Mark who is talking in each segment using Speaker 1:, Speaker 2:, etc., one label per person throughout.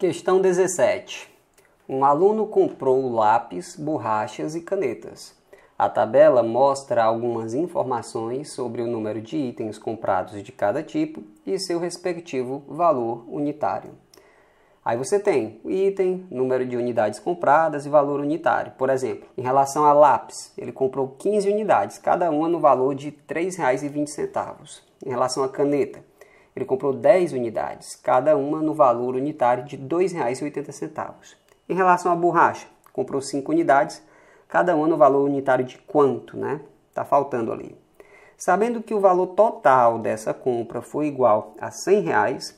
Speaker 1: Questão 17. Um aluno comprou lápis, borrachas e canetas. A tabela mostra algumas informações sobre o número de itens comprados de cada tipo e seu respectivo valor unitário. Aí você tem item, número de unidades compradas e valor unitário. Por exemplo, em relação a lápis, ele comprou 15 unidades, cada uma no valor de R$ 3,20. Em relação a caneta, ele comprou 10 unidades, cada uma no valor unitário de R$ 2,80. Em relação à borracha, comprou 5 unidades, cada uma no valor unitário de quanto, né? Tá faltando ali. Sabendo que o valor total dessa compra foi igual a R$ reais,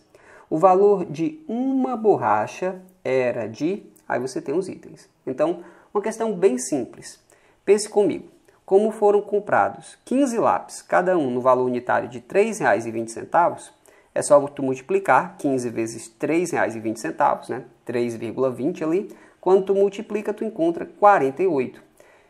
Speaker 1: o valor de uma borracha era de. Aí você tem os itens. Então, uma questão bem simples. Pense comigo. Como foram comprados 15 lápis, cada um no valor unitário de R$ 3,20, é só tu multiplicar 15 vezes R$ 3,20, né? 3,20 ali. Quando tu multiplica, tu encontra 48.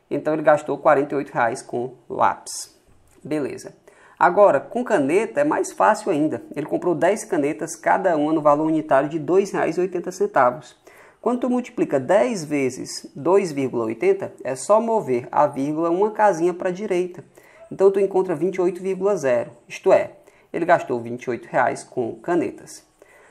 Speaker 1: Então ele gastou 48 reais com lápis. Beleza. Agora, com caneta é mais fácil ainda. Ele comprou 10 canetas, cada uma no valor unitário de R$ 2,80. Quando tu multiplica 10 vezes 2,80, é só mover a vírgula uma casinha para a direita. Então tu encontra 28,0. Isto é, ele gastou R$ com canetas.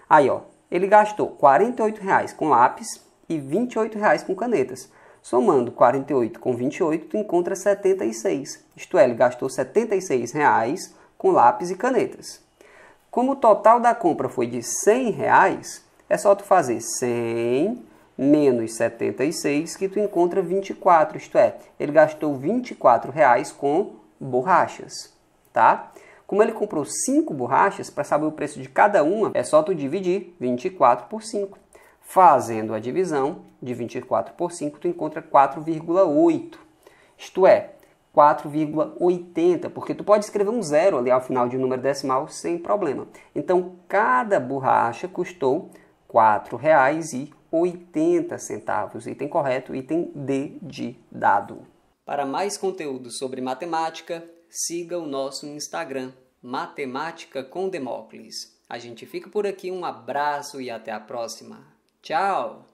Speaker 1: Aí, ó, ele gastou R$ com lápis e R$ com canetas. Somando 48 com 28, tu encontra 76. Isto é, ele gastou R$ com lápis e canetas. Como o total da compra foi de R$ é só tu fazer 100 menos 76 que tu encontra 24, isto é, ele gastou 24 reais com borrachas, tá? Como ele comprou 5 borrachas, para saber o preço de cada uma, é só tu dividir 24 por 5. Fazendo a divisão de 24 por 5, tu encontra 4,8. Isto é, 4,80, porque tu pode escrever um zero ali ao final de um número decimal sem problema. Então, cada borracha custou R$ 4,80. Item correto, item D de dado. Para mais conteúdo sobre matemática, siga o nosso Instagram Matemática com Demócles. A gente fica por aqui, um abraço e até a próxima. Tchau!